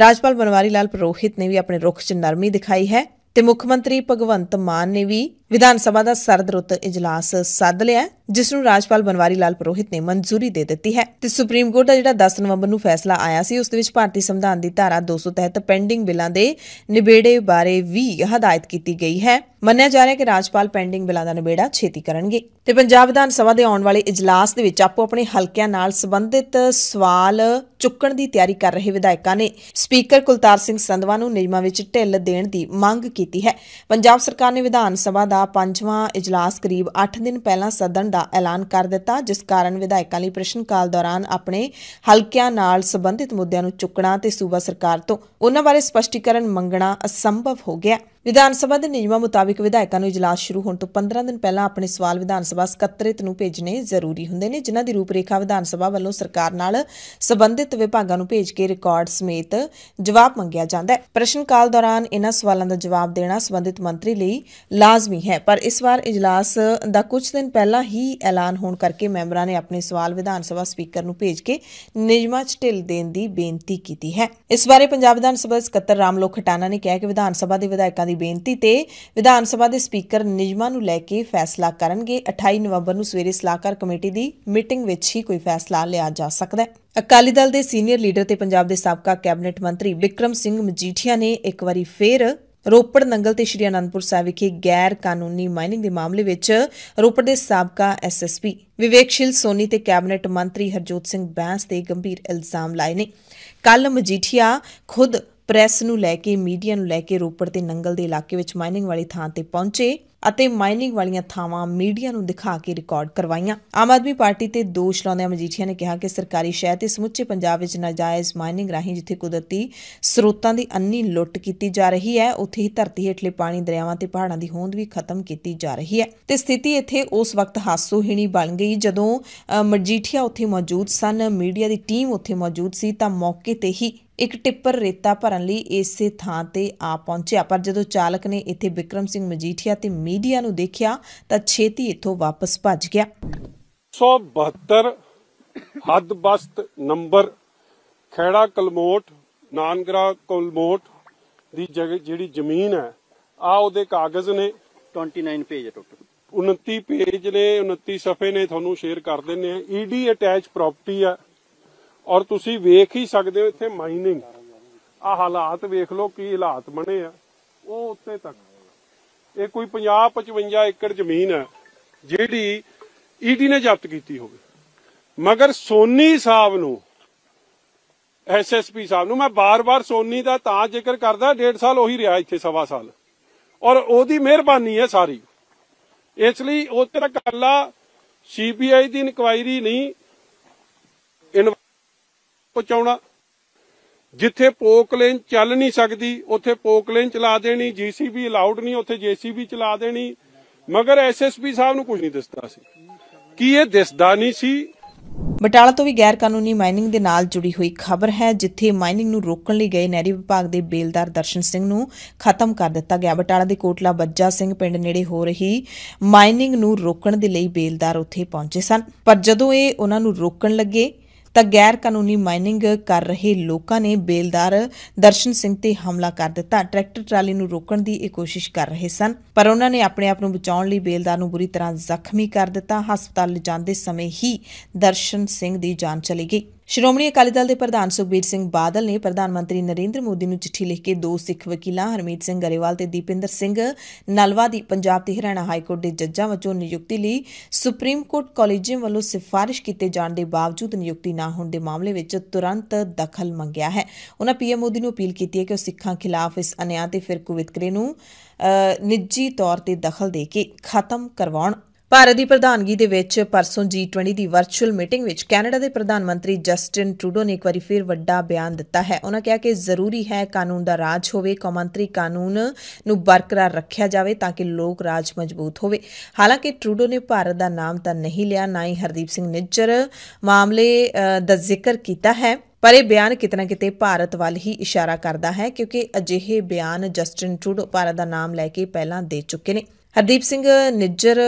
ਰਾਜਪਾਲ ਬਨਵਾਰੀ ਲਾਲ ਪ੍ਰੋਹਿਤ ਨੇ ਵੀ ਆਪਣੇ ਰੁਖ 'ਚ ਨਰਮੀ ਦਿਖਾਈ ਹੈ ਤੇ ਮੁੱਖ ਮੰਤਰੀ ਭਗਵੰਤ ਮਾਨ ਨੇ ਵੀ ਵਿਧਾਨ ਸਭਾ ਦਾ ਸਰਦ ਰੁੱਤ اجلاس ਸੱਦ ਲਿਆ ਜਿਸ ਨੂੰ ਰਾਜਪਾਲ ਬਨਵਾਰੀ ਲਾਲ ਪ੍ਰੋਹਿਤ ਨੇ ਮਨਜ਼ੂਰੀ ਦੇ ਦਿੱਤੀ ਹੈ ਤੇ ਸੁਪਰੀਮ ਕੋਰਟ ਦਾ ਜਿਹੜਾ 10 ਨਵੰਬਰ ਨੂੰ ਫੈਸਲਾ ਆਇਆ ਸੀ ਉਸ ਦੇ ਵਿੱਚ ਭਾਰਤੀ ਸੰਵਿਧਾਨ ਦੀ ਧਾਰਾ 200 ਤਹਿਤ ਪੈਂਡਿੰਗ ਬਿੱਲਾਂ ਦੇ ਨਿਬੇੜੇ ਬਾਰੇ ਵੀ ਹਦਾਇਤ ਕੀਤੀ ਗਈ ਹੈ ਮੰਨਿਆ ਜਾ ਰਿਹਾ ਹੈ ਕਿ ਰਾਜਪਾਲ ਪੈਂਡਿੰਗ ਬਿੱਲਾਂ ਦਾ ਨਿਬੇੜਾ ਛੇਤੀ ਕਰਨਗੇ ਤੇ ਪੰਜਾਬ ਵਿਧਾਨ ਸਭਾ ਦੇ ਆਉਣ ਵਾਲੇ اجلاس ਦੇ ਵਿੱਚ ਆਪੋ ਆਪਣੇ ਹਲਕਿਆਂ ਨਾਲ ਸੰਬੰਧਿਤ ਸਵਾਲ ਚੁੱਕਣ ਦੀ ਤਿਆਰੀ ਕਰ ਰਹੇ ਵਿਧਾਇਕਾਂ ਨੇ ਸਪੀਕਰ ਕੁਲਤਾਰ ਸਿੰਘ ਸੰਧਵਾ ਨੂੰ ਨਿਯਮਾਂ ਵਿੱਚ ਢਿੱਲ ਦੇਣ ਦੀ ਮੰਗ ਕੀਤੀ ਹੈ ਪੰਜਾਬ ਸਰਕਾਰ ਨੇ ਵਿਧਾਨ ਸਭਾ ਦਾ ਦਾ ਪੰਜਵਾਂ اجلاس ਕਰੀਬ 8 ਦਿਨ ਪਹਿਲਾਂ ਸਦਨ ਦਾ ਐਲਾਨ ਕਰ ਦਿੱਤਾ ਜਿਸ ਕਾਰਨ ਵਿਧਾਇਕਾਂ ਲਈ ਪ੍ਰਸ਼ਨ ਕਾਲ ਦੌਰਾਨ ਆਪਣੇ ਹਲਕਿਆਂ ਨਾਲ ਸੰਬੰਧਿਤ ਮੁੱਦਿਆਂ ਨੂੰ ਚੁੱਕਣਾ ਤੇ ਸੂਬਾ ਸਰਕਾਰ ਤੋਂ ਉਹਨਾਂ ਬਾਰੇ ਸਪਸ਼ਟੀਕਰਨ ਮੰਗਣਾ ਅਸੰਭਵ ਹੋ ਗਿਆ ਵਿਧਾਨ ਸਭਾ ਦੇ ਨਿਯਮਾਂ ਮੁਤਾਬਿਕ ਵਿਧਾਇਕਾਂ ਨੂੰ ਇਜਲਾਸ ਸ਼ੁਰੂ ਹੋਣ ਤੋਂ 15 ਦਿਨ ਪਹਿਲਾਂ ਆਪਣੇ ਸਵਾਲ ਵਿਧਾਨ ਸਭਾ ਸਕੱਤਰੇਤ ਨੂੰ ਭੇਜਣੇ ਜ਼ਰੂਰੀ ਹੁੰਦੇ ਨੇ ਜਿਨ੍ਹਾਂ ਦੀ ਰੂਪਰੇਖਾ ਵਿਧਾਨ ਸਭਾ ਵੱਲੋਂ ਸਰਕਾਰ ਨਾਲ ਸਬੰਧਿਤ ਵਿਭਾਗਾਂ ਨੂੰ ਭੇਜ ਕੇ ਰਿਕਾਰਡ ਸਮੇਤ ਜਵਾਬ ਮੰਗਿਆ ਜਾਂਦਾ ਹੈ ਪ੍ਰਸ਼ਨ ਕਾਲ ਦੌਰਾਨ ਇਹਨਾਂ ਸਵਾਲਾਂ ਦਾ ਜਵਾਬ ਦੇਣਾ ਸੰਬੰਧਿਤ ਮੰਤਰੀ ਲਈ ਲਾਜ਼ਮੀ ਹੈ ਪਰ ਇਸ ਵਾਰ ਇਜਲਾਸ ਦਾ ਕੁਝ ਦਿਨ ਪਹਿਲਾਂ ਹੀ ਐਲਾਨ ਹੋਣ ਕਰਕੇ ਮੈਂਬਰਾਂ ਨੇ ਆਪਣੇ ਸਵਾਲ ਵਿਧਾਨ ਸਭਾ ਸਪੀਕਰ ਨੂੰ ਭੇਜ ਕੇ ਨਿਯਮਾਂ 'ਚ ਢਿੱਲ ਦੇਣ ਦੀ ਬੇਨਤੀ ਕੀਤੀ ਹੈ ਇਸ ਬਾਰੇ ਪੰਜਾਬ ਵਿਧਾਨ ਸਭਾ ਦੇ ਸਕੱਤਰ ਰਾਮਲੋਕ ਖਟਾਨਾ ਨੇ ਕਿਹਾ ਕਿ ਵਿਧਾਨ ਸਭਾ ਦੇ ਵਿਧਾਇਕਾਂ ਦੀ ਬੇਨਤੀ ਤੇ ਵਿਧਾਨ ਸਭਾ ਦੇ ਸਪੀਕਰ ਨਿਯਮਾਂ ਨੂੰ ਲੈ ਕੇ ਫੈਸਲਾ ਕਰਨਗੇ 28 ਨਵੰਬਰ ਨੂੰ ਸਵੇਰੇ ਸਲਾਹਕਾਰ ਕਮੇਟੀ ਦੀ ਮੀਟਿੰਗ ਵਿੱਚ ਹੀ ਕੋਈ ਫੈਸਲਾ ਲਿਆ ਜਾ ਸਕਦਾ ਹੈ ਅਕਾਲੀ ਦਲ ਦੇ ਸੀਨੀਅਰ ਲੀਡਰ ਤੇ ਪੰਜਾਬ ਦੇ ਸਾਬਕਾ ਕੈਬਨਿਟ ਮੰਤਰੀ ਵਿਕਰਮ ਸਿੰਘ ਮਜੀਠੀਆ ਨੇ ਇੱਕ ਵਾਰੀ ਫੇਰ ਰੋਪੜ ਨੰਗਲ ਤੇ ਸ਼੍ਰੀ ਅਨੰਦਪੁਰ ਸਾਹਿਬ ਵਿਖੇ ਗੈਰ ਕਾਨੂੰਨੀ ਮਾਈਨਿੰਗ ਦੇ ਮਾਮਲੇ ਵਿੱਚ ਰੋਪੜ ਦੇ ਸਾਬਕਾ ਐਸਐਸਪੀ ਵਿਵੇਕਸ਼ੀਲ ਸੋਨੀ ਤੇ ਕੈਬਨਿਟ ਮੰਤਰੀ ਹਰਜੋਤ ਸਿੰਘ ਬੈਂਸ ਤੇ ਗੰਭੀਰ ਇਲਜ਼ਾਮ ਲਾਏ ਨੇ ਕੱਲ ਮਜੀਠੀਆ ਖੁਦ ਪ੍ਰੈਸ ਨੂੰ ਲੈ ਕੇ ਮੀਡੀਆ ਨੂੰ ਲੈ ਕੇ ਰੋਪੜ ਤੇ ਨੰਗਲ ਦੇ ਇਲਾਕੇ ਵਿੱਚ ਮਾਈਨਿੰਗ ਵਾਲੀ ਥਾਂ ਤੇ ਪਹੁੰਚੇ ਅਤੇ ਮਾਈਨਿੰਗ ਵਾਲੀਆਂ ਥਾਵਾਂ ਮੀਡੀਆ ਨੂੰ ਦਿਖਾ ਕੇ ਰਿਕਾਰਡ ਕਰਵਾਈਆਂ ਆਮ ਆਦਮੀ ਪਾਰਟੀ ਤੇ ਦੋਸ਼ ਲਾਉਂਦਿਆਂ ਮਜੀਠੀਆ ਨੇ ਕਿਹਾ ਕਿ ਸਰਕਾਰੀ ਸ਼ਹਿਰ ਤੇ ਸਮੁੱਚੇ ਪੰਜਾਬ ਵਿੱਚ ਨਾਜਾਇਜ਼ ਮਾਈਨਿੰਗ ਰਾਹੀਂ ਜਿੱਥੇ ਕੁਦਰਤੀ ਸਰੋਤਾਂ ਦੀ ਅੰਨੀ ਲੁੱਟ ਕੀਤੀ ਜਾ ਰਹੀ ਹੈ ਉੱਥੇ ਹੀ ਧਰਤੀ ਹੇਠਲੇ ਪਾਣੀ ਦਰਿਆਵਾਂ ਤੇ ਪਹਾੜਾਂ ਦੀ ਹੋਂਦ ਵੀ ਖਤਮ ਕੀਤੀ ਜਾ ਰਹੀ ਹੈ ਤੇ ਸਥਿਤੀ ਇੱਥੇ ਉਸ ਵਕਤ ਹਾਸੋਹੀਣੀ ਬਣ ਗਈ ਜਦੋਂ ਮਜੀਠੀਆ ਉੱਥੇ ਮੌਜੂਦ ਸਨ ਮੀਡੀਆ ਦੀ ਟੀਮ ਉੱਥੇ ਮੌਜੂਦ ਸੀ ਤਾਂ ਮੌਕੇ ਤੇ ਹੀ ਇੱਕ ਟਿੱਪਰ ਰੇਤਾ ਭਰਨ ਲਈ ਇਸੇ ਥਾਂ ਤੇ ਆ ਪਹੁੰਚਿਆ ਪਰ ਜਦੋਂ ਚਾਲਕ ਨੇ ਇੱਥੇ ਵਿਕਰਮ ਸਿੰਘ ਮਜੀਠੀਆ ਤੇ ਮੀਡੀਆ ਨੂੰ ਦੇਖਿਆ ਤਾਂ ਛੇਤੀ ਇੱਥੋਂ ਵਾਪਸ ਭੱਜ ਗਿਆ 172 ਹੱਦ ਬਸਤ ਨੰਬਰ ਖੇੜਾ ਕਲਮੋਟ ਨਾਨਗਰਾ ਕਲਮੋਟ ਦੀ ਜਿਹੜੀ ਜ਼ਮੀਨ ਹੈ ਆ ਉਹਦੇ ਕਾਗਜ਼ ਨੇ 29 ਪੇਜ ਟੋਟਲ 29 ਪੇਜ ਨੇ 29 ਸਫੇ ਨੇ ਤੁਹਾਨੂੰ ਸ਼ੇਅਰ ਕਰ ਦਿੰਨੇ ਆ ਈਡੀ ਅਟੈਚ ਪ੍ਰਾਪਰਟੀ ਆ ਔਰ ਤੁਸੀਂ ਵੇਖ ਹੀ ਸਕਦੇ ਹੋ ਇੱਥੇ ਮਾਈਨਿੰਗ ਆ ਹਾਲਾਤ ਵੇਖ ਲਓ ਕੀ ਹਾਲਾਤ ਬਣੇ ਆ ਉਹ ਉੱਤੇ ਤੱਕ ਇਹ ਕੋਈ 50 55 ਏਕੜ ਜ਼ਮੀਨ ਹੈ ਜਿਹੜੀ ਈਡੀ ਨੇ ਜ਼ਬਤ ਕੀਤੀ ਹੋਵੇ ਮਗਰ ਸੋਨੀ ਸਾਹਿਬ ਨੂੰ ਐਸਐਸਪੀ ਸਾਹਿਬ ਨੂੰ ਮੈਂ ਬਾਰ-ਬਾਰ ਸੋਨੀ ਦਾ ਤਾਂ ਜ਼ਿਕਰ ਕਰਦਾ ਡੇਢ ਸਾਲ ਉਹੀ ਰਿਹਾ ਇੱਥੇ ਸਵਾ ਸਾਲ ਔਰ ਉਹਦੀ ਮਿਹਰਬਾਨੀ ਹੈ ਸਾਰੀ ਇਸ ਲਈ ਉਹ ਤੇਰਾ ਕੱਲਾ ਸੀਬੀਆਈ ਦੀ ਇਨਕੁਆਇਰੀ ਨਹੀਂ ਪਹੁੰਚਾਉਣਾ ਜਿੱਥੇ ਪੋਕਲੇਨ ਚੱਲ ਨਹੀਂ ਸਕਦੀ ਉੱਥੇ ਪੋਕਲੇਨ ਚਲਾ ਦੇਣੀ ਜੀਸੀਬੀ ਅਲਾਉਡ ਨਹੀਂ ਉੱਥੇ ਜੀਸੀਬੀ ਚਲਾ ਦੇਣੀ ਮਗਰ ਐਸਐਸਪੀ ਸਾਹਿਬ ਨੂੰ ਕੁਝ ਨਹੀਂ ਦਿਸਦਾ ਸੀ ਕੀ ਇਹ ਦਿਸਦਾ ਨਹੀਂ ਸੀ ਬਟਾਲਾ ਤੋਂ ਵੀ ਗੈਰ ਕਾਨੂੰਨੀ ਮਾਈਨਿੰਗ ਦੇ ਨਾਲ ਜੁੜੀ ਹੋਈ ਖਬਰ ਹੈ ਜਿੱਥੇ ਮਾਈਨਿੰਗ ਨੂੰ ਰੋਕਣ ਲਈ ਗਏ ਨਹਿਰੀ ਵਿਭਾਗ ਦੇ ਬੇਲਦਾਰ ਦਰਸ਼ਨ ਸਿੰਘ ਨੂੰ ਖਤਮ ਕਰ ਦਿੱਤਾ ਗਿਆ ਬਟਾਲਾ ਦੇ ਕੋਟਲਾ ਬੱਜਾ ਸਿੰਘ ਪਿੰਡ ਨੇੜੇ ਹੋ ਰਹੀ ਮਾਈਨਿੰਗ ਨੂੰ ਰੋਕਣ ਦੇ ਲਈ ਬੇਲਦਾਰ ਉੱਥੇ ਪਹੁੰਚੇ ਸਨ ਪਰ ਜਦੋਂ ਇਹ ਉਹਨਾਂ ਨੂੰ ਰੋਕਣ ਲੱਗੇ ਤਾਂ ਗੈਰ ਕਾਨੂੰਨੀ ਮਾਈਨਿੰਗ ਕਰ ਰਹੇ ਲੋਕਾਂ ਨੇ ਬੇਲਦਾਰ ਦਰਸ਼ਨ ਸਿੰਘ ਤੇ ਹਮਲਾ ਕਰ ਦਿੱਤਾ ਟਰੈਕਟਰ ਟਰਾਲੀ ਨੂੰ ਰੋਕਣ ਦੀ ਇਹ ਕੋਸ਼ਿਸ਼ ਕਰ ਰਹੇ ਸਨ ਪਰ ਉਹਨਾਂ ਨੇ ਆਪਣੇ ਆਪ ਨੂੰ ਬਚਾਉਣ ਲਈ ਬੇਲਦਾਰ ਨੂੰ ਬੁਰੀ ਤਰ੍ਹਾਂ ਜ਼ਖਮੀ ਕਰ ਦਿੱਤਾ ਹਸਪਤਾਲ ਲਿਜਾਂਦੇ ਸਮੇਂ ਹੀ ਦਰਸ਼ਨ ਸਿੰਘ ਦੀ ਜਾਨ ਚਲੀ ਗਈ ਸ਼੍ਰੋਮਣੀ ਅਕਾਲੀ ਦਲ ਦੇ ਪ੍ਰਧਾਨ ਸੁਖਬੀਰ ਸਿੰਘ ਬਾਦਲ ਨੇ ਪ੍ਰਧਾਨ ਮੰਤਰੀ ਨਰਿੰਦਰ ਮੋਦੀ ਨੂੰ ਚਿੱਠੀ ਲਿਖ ਕੇ ਦੋ ਸਿੱਖ ਵਕੀਲਾਂ ਹਰਮੀਤ ਸਿੰਘ ਗਰੇਵਾਲ ਤੇ ਦੀਪਿੰਦਰ ਸਿੰਘ ਨਲਵਾ ਦੀ ਪੰਜਾਬ ਤੇ ਹਰਿਆਣਾ ਹਾਈ ਕੋਰਟ ਦੇ ਜੱਜਾਂ ਵਜੋਂ ਨਿਯੁਕਤੀ ਲਈ ਸੁਪਰੀਮ ਕੋਰਟ ਕਾਲਜੀਅਮ ਵੱਲੋਂ ਸਿਫਾਰਿਸ਼ ਕੀਤੇ ਜਾਣ ਦੇ ਬਾਵਜੂਦ ਨਿਯੁਕਤੀ ਨਾ ਹੋਣ ਦੇ ਮਾਮਲੇ ਵਿੱਚ ਤੁਰੰਤ ਦਖਲ ਮੰਗਿਆ ਹੈ ਉਹਨਾਂ ਪੀਐਮ ਮੋਦੀ ਨੂੰ ਅਪੀਲ ਕੀਤੀ ਹੈ ਕਿ ਉਹ ਸਿੱਖਾਂ ਖਿਲਾਫ ਇਸ ਅਨਿਆਂ ਤੇ ਫਿਰਕੂ ਵਿਤਕਰੇ ਨੂੰ ਨਿੱਜੀ ਤੌਰ ਤੇ ਦਖਲ ਦੇ ਕੇ ਖਤਮ ਕਰਵਾਉਣ ਭਾਰਤ ਦੀ ਪ੍ਰਧਾਨਗੀ ਦੇ ਵਿੱਚ ਪਰਸੋਂ G20 ਦੀ ਵਰਚੁਅਲ ਮੀਟਿੰਗ ਵਿੱਚ ਕੈਨੇਡਾ ਦੇ ਪ੍ਰਧਾਨ ਮੰਤਰੀ ਜਸਟਿਨ ਟਰੂਡੋ ਨੇ ਇੱਕ ਵਾਰੀ ਫਿਰ ਵੱਡਾ ਬਿਆਨ ਦਿੱਤਾ ਹੈ ਉਹਨਾਂ ਕਿਹਾ ਕਿ ਜ਼ਰੂਰੀ ਹੈ ਕਾਨੂੰਨ ਦਾ ਰਾਜ ਹੋਵੇ ਕੌਮਾਂਤਰੀ ਕਾਨੂੰਨ ਨੂੰ ਬਰਕਰਾਰ ਰੱਖਿਆ ਜਾਵੇ ਤਾਂ ਕਿ ਲੋਕ ਰਾਜ ਮਜ਼ਬੂਤ ਹੋਵੇ ਹਾਲਾਂਕਿ ਟਰੂਡੋ ਨੇ ਭਾਰਤ ਦਾ ਨਾਮ ਤਾਂ ਨਹੀਂ ਲਿਆ ਨਾ ਹੀ ਹਰਦੀਪ ਸਿੰਘ ਨਿੱਜਰ ਮਾਮਲੇ ਦਾ ਜ਼ਿਕਰ ਕੀਤਾ ਹੈ ਪਰ ਇਹ ਬਿਆਨ ਕਿਤਨਾ ਕਿਤੇ ਭਾਰਤ ਵੱਲ ਹੀ ਇਸ਼ਾਰਾ ਕਰਦਾ ਹੈ ਕਿਉਂਕਿ ਅਜਿਹੇ ਬਿਆਨ ਜਸਟਿਨ ਟਰੂਡੋ ਭਾਰਤ ਦਾ ਨਾਮ ਲੈ ਕੇ ਪਹਿਲਾਂ ਦੇ ਚੁੱਕੇ ਨੇ ਹਰਦੀਪ ਸਿੰਘ ਨਿੱਜਰ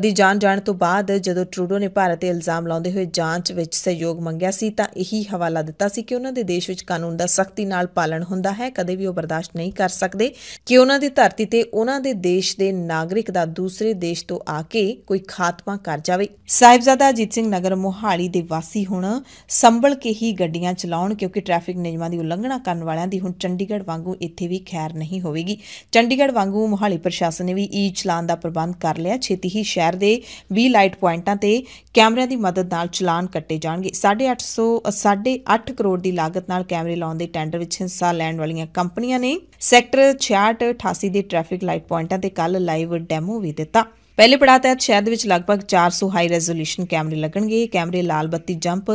ਦੀ ਜਾਨ ਜਾਣ ਤੋਂ ਬਾਅਦ ਜਦੋਂ ਟਰੂਡੋ ਨੇ ਭਾਰਤ ਤੇ ਇਲਜ਼ਾਮ ਲਾਉਂਦੇ ਹੋਏ ਜਾਂਚ ਵਿੱਚ ਸਹਿਯੋਗ ਮੰਗਿਆ ਸੀ ਤਾਂ ਇਹੀ ਹਵਾਲਾ ਦਿੱਤਾ ਸੀ ਕਿ ਉਹਨਾਂ ਦੇ ਦੇਸ਼ ਵਿੱਚ ਕਾਨੂੰਨ ਦਾ ਸਖਤੀ ਨਾਲ ਪਾਲਣ ਹੁੰਦਾ ਹੈ ਕਦੇ ਵੀ ਉਹ ਬਰਦਾਸ਼ਤ ਨਹੀਂ ਕਰ ਸਕਦੇ ਕਿ ਉਹਨਾਂ ਦੀ ਧਰਤੀ ਤੇ ਉਹਨਾਂ ਦੇ ਦੇਸ਼ ਦੇ ਨਾਗਰਿਕ ਦਾ ਦੂਸਰੇ ਦੇਸ਼ ਤੋਂ ਆ ਕੇ ਕੋਈ ਖਾਤਮਾ ਕਰ ਜਾਵੇ ਸਾਹਿਬਜ਼ਾਦਾ ਅਜੀਤ ਸਿੰਘ ਨਗਰ ਮੋਹਾਲੀ ਦੇ ਵਾਸੀ ਹੁਣ ਸੰਭਲ ਕੇ ਹੀ ਗੱਡੀਆਂ ਚਲਾਉਣ ਕਿਉਂਕਿ ਟ੍ਰੈਫਿਕ ਨਿਯਮਾਂ ਦੀ ਉਲੰਘਣਾ ਕਰਨ ਵਾਲਿਆਂ ਦੀ ਹੁਣ ਚੰਡੀਗੜ੍ਹ ਵਾਂਗੂ ਇੱਥੇ ਵੀ ਖੈਰ ਨਹੀਂ ਹੋਵੇਗੀ ਚੰਡੀਗੜ੍ਹ ਵਾਂਗੂ ਮੋਹਾਲੀ ਪ੍ਰਸ਼ਾਸਨ ਨੇ ਵੀ ਈ e ਚਲਾਨ ਦਾ ਪ੍ਰਬੰਧ ਕਰ ਲਿਆ ਛੇਤੀ ਹੀ ਸ਼ਹਿਰ ਦੇ 20 ਲਾਈਟ ਪੁਆਇੰਟਾਂ ਤੇ ਕੈਮਰਿਆਂ ਦੀ ਮਦਦ ਨਾਲ ਚਲਾਨ ਕੱਟੇ ਜਾਣਗੇ 850 8.5 ਕਰੋੜ ਦੀ ਲਾਗਤ ਨਾਲ ਕੈਮਰੇ ਲਾਉਣ ਦੇ ਟੈਂਡਰ ਵਿੱਚ ਹਿੱਸਾ ਲੈਣ ਵਾਲੀਆਂ ਕੰਪਨੀਆਂ ਨੇ ਸੈਕਟਰ 66 88 ਦੇ ਟ੍ਰੈਫਿਕ ਲਾਈਟ ਪੁਆਇੰਟਾਂ ਤੇ ਕੱਲ ਲਾਈਵ ਡੈਮੋ ਵੀ ਦਿੱਤਾ ਪਹਿਲੇ ਪੜਾਅ ਤਹਿਤ ਸ਼ਹਿਰ ਦੇ ਵਿੱਚ ਲਗਭਗ 400 ਹਾਈ ਰੈਜ਼ੋਲੂਸ਼ਨ ਕੈਮਰੇ ਲੱਗਣਗੇ ਇਹ ਕੈਮਰੇ ਲਾਲ ਬੱਤੀ ਜੰਪ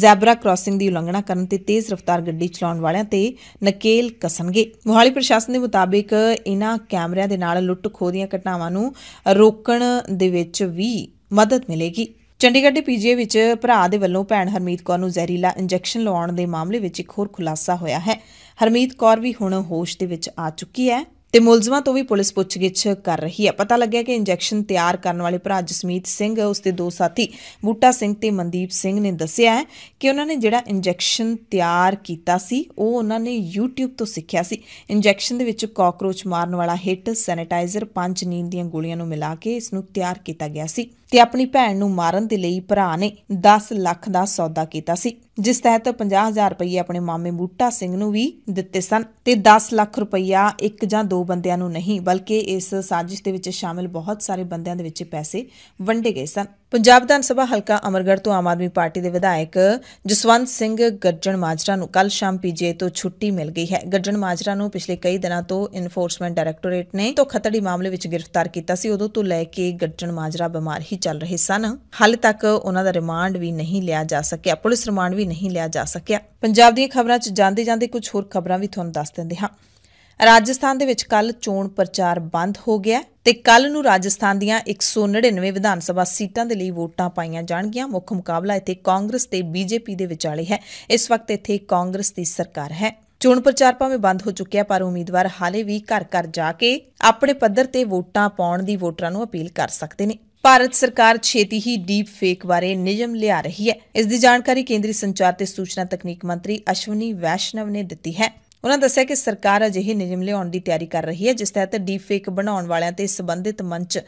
ਜ਼ੈਬਰਾ ਕ੍ਰਾਸਿੰਗ ਦੀ ਉਲੰਘਣਾ ਕਰਨ ਤੇ ਤੇਜ਼ ਰਫ਼ਤਾਰ ਗੱਡੀ ਚਲਾਉਣ ਵਾਲਿਆਂ ਤੇ ਨਕੇਲ ਕਸਣਗੇ ਮੁਹਾਲੀ ਪ੍ਰਸ਼ਾਸਨ ਦੇ ਮੁਤਾਬਿਕ ਇਨ੍ਹਾਂ ਕੈਮਰਿਆਂ ਦੇ ਨਾਲ ਲੁੱਟ ਖੋਹ ਦੀਆਂ ਘਟਨਾਵਾਂ ਨੂੰ ਰੋਕਣ ਦੇ ਵਿੱਚ ਵੀ ਮਦਦ ਮਿਲੇਗੀ ਚੰਡੀਗੜ੍ਹ ਦੇ ਪੀਜੀਏ ਵਿੱਚ ਭਰਾ ਦੇ ਵੱਲੋਂ ਭੈਣ ਹਰਮੀਤ ਕੌਰ ਨੂੰ ਜ਼ਹਿਰੀਲਾ ਇੰਜੈਕਸ਼ਨ ਲਵਾਉਣ ਦੇ ਮਾਮਲੇ ਵਿੱਚ ਇੱਕ ਹੋਰ ਖੁਲਾਸਾ ਹੋਇਆ ਹੈ ਹਰਮੀਤ ਕੌਰ ਵੀ ਹੁਣ ਹੋਸ਼ ਦੇ ਵਿੱਚ ਆ ਚੁੱਕੀ ਹੈ ਤੇ ਮੁਲਜ਼ਮਾਂ ਤੋਂ ਵੀ ਪੁਲਿਸ ਪੁੱਛਗਿੱਛ ਕਰ ਰਹੀ ਹੈ ਪਤਾ ਲੱਗਿਆ ਕਿ ਇੰਜੈਕਸ਼ਨ ਤਿਆਰ ਕਰਨ ਵਾਲੇ ਭਰਾ ਜਸਮੀਤ ਸਿੰਘ ਉਸ ਦੇ ਦੋ ਸਾਥੀ ਬੂਟਾ ਸਿੰਘ ਤੇ ਮਨਦੀਪ ਸਿੰਘ ਨੇ ਦੱਸਿਆ ਹੈ ਕਿ ਉਹਨਾਂ ਨੇ ਜਿਹੜਾ ਇੰਜੈਕਸ਼ਨ ਤਿਆਰ ਕੀਤਾ ਸੀ ਉਹ ਉਹਨਾਂ ਨੇ YouTube ਤੋਂ ਸਿੱਖਿਆ ਸੀ ਇੰਜੈਕਸ਼ਨ ਦੇ ਵਿੱਚ ਕਾਕਰੋਚ ਮਾਰਨ ਵਾਲਾ ਹਿੱਟ ਸੈਨੀਟਾਈਜ਼ਰ ਪੰਜ ਨੀਂਦ ਦੀਆਂ ਗੋਲੀਆਂ ਨੂੰ ਮਿਲਾ ਕੇ ਇਸ ਨੂੰ ਤਿਆਰ ਕੀਤਾ ਗਿਆ ਸੀ ਤੇ ਆਪਣੀ ਭੈਣ ਨੂੰ ਮਾਰਨ ਦੇ ਲਈ ਭਰਾ ਨੇ 10 ਲੱਖ ਦਾ ਸੌਦਾ ਕੀਤਾ ਸੀ ਜਿਸ ਤਹਿਤ 50000 ਰੁਪਏ ਆਪਣੇ ਮਾਮੇ ਬੂਟਾ ਸਿੰਘ ਨੂੰ ਵੀ ਦਿੱਤੇ ਸਨ ਤੇ 10 ਲੱਖ ਰੁਪਇਆ ਇੱਕ ਜਾਂ ਦੋ ਬੰਦਿਆਂ ਨੂੰ ਨਹੀਂ ਬਲਕਿ ਇਸ ਸਾਜ਼ਿਸ਼ ਦੇ ਵਿੱਚ ਸ਼ਾਮਿਲ ਬਹੁਤ ਸਾਰੇ ਬੰਦਿਆਂ ਦੇ ਵਿੱਚ ਪੈਸੇ ਵੰਡੇ ਗਏ ਸਨ ਪੰਜਾਬ ਵਿਧਾਨ ਸਭਾ ਹਲਕਾ ਅਮਰਗੜ੍ਹ ਤੋਂ ਆਮ ਆਦਮੀ ਪਾਰਟੀ ਦੇ ਵਿਧਾਇਕ ਜਸਵੰਤ ਸਿੰਘ ਗੱਜਣ ਮਾਜਰਾ ਨੂੰ ਕੱਲ ਸ਼ਾਮ ਪੀਜੇ ਤੋਂ ਛੁੱਟੀ ਮਿਲ ਗਈ ਹੈ ਗੱਜਣ ਮਾਜਰਾ ਨੂੰ ਪਿਛਲੇ ਕਈ ਦਿਨਾਂ ਤੋਂ ਇਨਫੋਰਸਮੈਂਟ ਡਾਇਰੈਕਟੋਰੇਟ ਨੇ ਧੋਖਾਧੜੀ ਮਾਮਲੇ ਵਿੱਚ ਗ੍ਰਿਫਤਾਰ ਕੀਤਾ ਸੀ ਉਦੋਂ ਤੋਂ ਲੈ ਕੇ ਗੱਜਣ ਮਾਜਰਾ ਬਿਮਾਰ ਹੀ ਚੱਲ ਰਹੇ ਸਨ ਹਾਲੇ ਤੱਕ ਉਹਨਾਂ ਦਾ ਰਿਮਾਂਡ ਵੀ ਨਹੀਂ ਲਿਆ ਜਾ ਸਕਿਆ ਪੁਲਿਸ ਰਿਮਾਂਡ ਵੀ ਨਹੀਂ ਲਿਆ ਜਾ ਸਕਿਆ ਪੰਜਾਬ ਦੀਆਂ ਖਬਰਾਂ 'ਚ ਜਾਂਦੇ ਜਾਂਦੇ ਕੁਝ ਹੋਰ ਖਬਰਾਂ ਵੀ ਤੁਹਾਨੂੰ ਦੱਸ ਦਿੰਦੇ ਹਾਂ ਰਾਜਸਥਾਨ ਦੇ ਵਿੱਚ ਕੱਲ ਚੋਣ ਪ੍ਰਚਾਰ ਬੰਦ ਹੋ ਗਿਆ ਤੇ ਕੱਲ ਨੂੰ ਰਾਜਸਥਾਨ ਦੀਆਂ 199 ਵਿਧਾਨ ਸਭਾ ਸੀਟਾਂ ਦੇ ਲਈ ਵੋਟਾਂ ਪਾਈਆਂ ਜਾਣਗੀਆਂ ਮੁੱਖ ਮੁਕਾਬਲਾ ਇੱਥੇ ਕਾਂਗਰਸ ਤੇ ਬੀਜੇਪੀ ਦੇ ਵਿਚਾਲੇ ਹੈ ਇਸ ਵਕਤ ਇੱਥੇ ਕਾਂਗਰਸ ਦੀ ਸਰਕਾਰ ਹੈ ਚੋਣ ਪ੍ਰਚਾਰ ਭਾਵੇਂ ਬੰਦ ਹੋ ਚੁੱਕਿਆ ਪਰ ਉਮੀਦਵਾਰ ਹਾਲੇ ਵੀ ਘਰ ਘਰ ਜਾ ਕੇ ਆਪਣੇ ਪੱਧਰ ਤੇ ਵੋਟਾਂ ਪਾਉਣ ਦੀ ਵੋਟਰਾਂ ਨੂੰ ਅਪੀਲ ਕਰ ਸਕਦੇ ਨੇ ਭਾਰਤ ਸਰਕਾਰ ਛੇਤੀ ਹੀ ਡੀਪ ਫੇਕ ਬਾਰੇ ਨਿਯਮ ਲਿਆ ਰਹੀ ਹੈ ਇਸ ਦੀ ਜਾਣਕਾਰੀ ਕੇਂਦਰੀ ਸੰਚਾਰ ਤੇ ਸੂਚਨਾ ਤਕਨੀਕ ਮੰਤਰੀ ਅਸ਼ਵਨੀ ਵੈਸ਼ਨਵ ਨੇ ਦਿੱਤੀ ਹੈ ਉਹਨਾਂ ਦੱਸਿਆ ਕਿ ਸਰਕਾਰ ਅਜਿਹੇ ਨਿਯਮ ਲਿਆਉਣ ਦੀ ਤਿਆਰੀ ਕਰ ਰਹੀ ਹੈ ਜਿਸ ਤਹਿਤ ਡੀਪ ਫੇਕ ਬਣਾਉਣ ਵਾਲਿਆਂ ਤੇ ਸੰਬੰਧਿਤ ਮੰਚ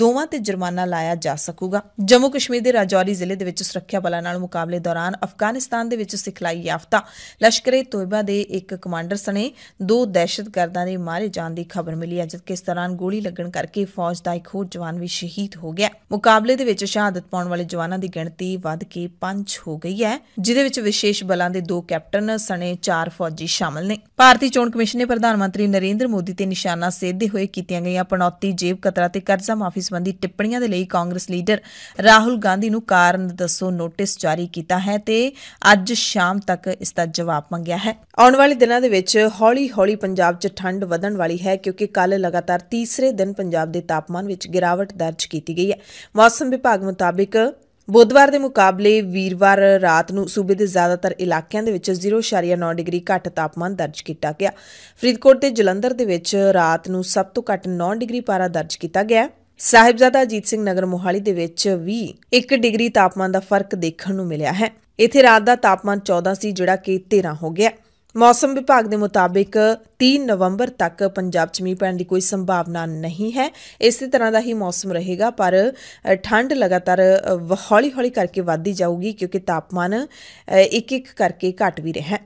ਦੋਵਾਂ ਤੇ ਜੁਰਮਾਨਾ ਲਾਇਆ ਜਾ ਸਕੂਗਾ ਜੰਮੂ ਕਸ਼ਮੀਰ ਦੇ ਰਾਜੌਰੀ ਜ਼ਿਲ੍ਹੇ ਦੇ ਵਿੱਚ ਸੁਰੱਖਿਆ ਬਲਾਂ ਨਾਲ ਮੁਕਾਬਲੇ ਦੌਰਾਨ ਅਫਗਾਨਿਸਤਾਨ ਦੇ ਵਿੱਚ ਸਿਖਲਾਈ ਯਾਫਤਾ ਲਸ਼ਕਰੇ ਤੋਇਬਾ ਦੇ ਇੱਕ ਕਮਾਂਡਰ ਸਣੇ ਦੋ ਦਹਿਸ਼ਤਗਰਦਾਂ ਦੇ ਮਾਰੇ ਜਾਣ ਦੀ ਖਬਰ ਮਿਲੀ ਹੈ ਜਦਕਿ ਇਸ ਦੌਰਾਨ ਗੋਲੀ ਲੱਗਣ ਕਰਕੇ ਫੌਜ ਦਾ ਇੱਕ ਹੋਰ ਜਵਾਨ ਵੀ ਸ਼ਹੀਦ ਹੋ ਗਿਆ ਮੁਕਾਬਲੇ ਦੇ ਵਿੱਚ ਸ਼ਹਾਦਤ ਪਾਉਣ ਵਾਲੇ ਜਵਾਨਾਂ ਦੀ ਗਿਣਤੀ ਵੱਧ ਕੇ 5 ਹੋ ਗਈ ਹੈ ਜਿਦੇ ਵਿੱਚ ਵਿਸ਼ੇਸ਼ ਬਲਾਂ ਦੇ ਦੋ ਕੈਪਟਨ ਸਣੇ 4 ਫੌਜੀ ਸ਼ਾਮਲ ਨੇ ਨੇ ਭਾਰਤੀ ਚੋਣ ਕਮਿਸ਼ਨ ਨੇ ਪ੍ਰਧਾਨ ਮੰਤਰੀ ਨਰਿੰਦਰ ਮੋਦੀ ਤੇ ਨਿਸ਼ਾਨਾ ਸੇਧਦੇ ਹੋਏ ਕੀਤੀਆਂ ਗਈਆਂ ਪਣੌਤੀ ਜੇਬ ਕਤਰਾ ਤੇ ਕਰਜ਼ਾ ਮਾਫੀ ਸੰਬੰਧੀ ਟਿੱਪਣੀਆਂ ਦੇ ਲਈ ਕਾਂਗਰਸ ਲੀਡਰ ਰਾਹੁਲ ਗਾਂਧੀ ਨੂੰ ਕਾਰਨ ਦੱਸੋ ਨੋਟਿਸ ਜਾਰੀ ਕੀਤਾ ਹੈ ਤੇ ਅੱਜ ਸ਼ਾਮ ਤੱਕ ਇਸ ਦਾ ਜਵਾਬ ਮੰਗਿਆ ਹੈ ਆਉਣ ਵਾਲੇ ਦਿਨਾਂ ਦੇ ਵਿੱਚ ਹੌਲੀ-ਹੌਲੀ ਪੰਜਾਬ 'ਚ ਠੰਡ ਵਧਣ ਵਾਲੀ ਹੈ ਕਿਉਂਕਿ ਕੱਲ ਲਗਾਤਾਰ ਤੀਸਰੇ ਦਿਨ ਪੰਜਾਬ ਦੇ ਤਾਪਮਾਨ ਵਿੱਚ ਗਿਰਾਵਟ ਦਰਜ ਕੀਤੀ ਗਈ ਹੈ ਮੌਸਮ ਵਿਭਾਗ ਮੁਤਾਬਿਕ ਬੁੱਧਵਾਰ ਦੇ ਮੁਕਾਬਲੇ ਵੀਰਵਾਰ ਰਾਤ ਨੂੰ ਸੂਬੇ ਦੇ ਜ਼ਿਆਦਾਤਰ ਇਲਾਕਿਆਂ ਦੇ ਵਿੱਚ 0.9 ਡਿਗਰੀ ਘੱਟ ਤਾਪਮਾਨ ਦਰਜ ਕੀਤਾ ਗਿਆ ਫਰੀਦਕੋਟ ਤੇ ਜਲੰਧਰ ਦੇ ਵਿੱਚ ਰਾਤ ਨੂੰ ਸਭ ਤੋਂ ਘੱਟ 9 ਡਿਗਰੀ ਪਾਰਾ ਦਰਜ ਕੀਤਾ ਗਿਆ ਸਾਹਿਬਜ਼ਾਦਾ ਅਜੀਤ ਸਿੰਘ ਨਗਰ ਮੋਹਾਲੀ ਦੇ ਵਿੱਚ ਵੀ 1 ਡਿਗਰੀ ਤਾਪਮਾਨ ਦਾ ਫਰਕ ਦੇਖਣ ਨੂੰ ਮਿਲਿਆ ਹੈ ਇੱਥੇ ਰਾਤ ਦਾ ਤਾਪਮਾਨ 14 ਸੀ ਜਿਹੜਾ ਕਿ 13 ਹੋ ਗਿਆ ਮੌਸਮ ਵਿਭਾਗ ਦੇ ਮੁਤਾਬਿਕ 3 ਨਵੰਬਰ ਤੱਕ ਪੰਜਾਬ 'ਚ ਮੀਂਹ ਪੈਣ ਦੀ ਕੋਈ ਸੰਭਾਵਨਾ ਨਹੀਂ ਹੈ ਇਸੇ ਤਰ੍ਹਾਂ ਦਾ ਹੀ ਮੌਸਮ ਰਹੇਗਾ ਪਰ ਠੰਡ ਲਗਾਤਾਰ ਹੌਲੀ-ਹੌਲੀ ਕਰਕੇ ਵਧਦੀ ਜਾਊਗੀ ਕਿਉਂਕਿ ਤਾਪਮਾਨ ਇੱਕ-ਇੱਕ ਕਰਕੇ ਘਟ ਵੀ ਰਿਹਾ ਹੈ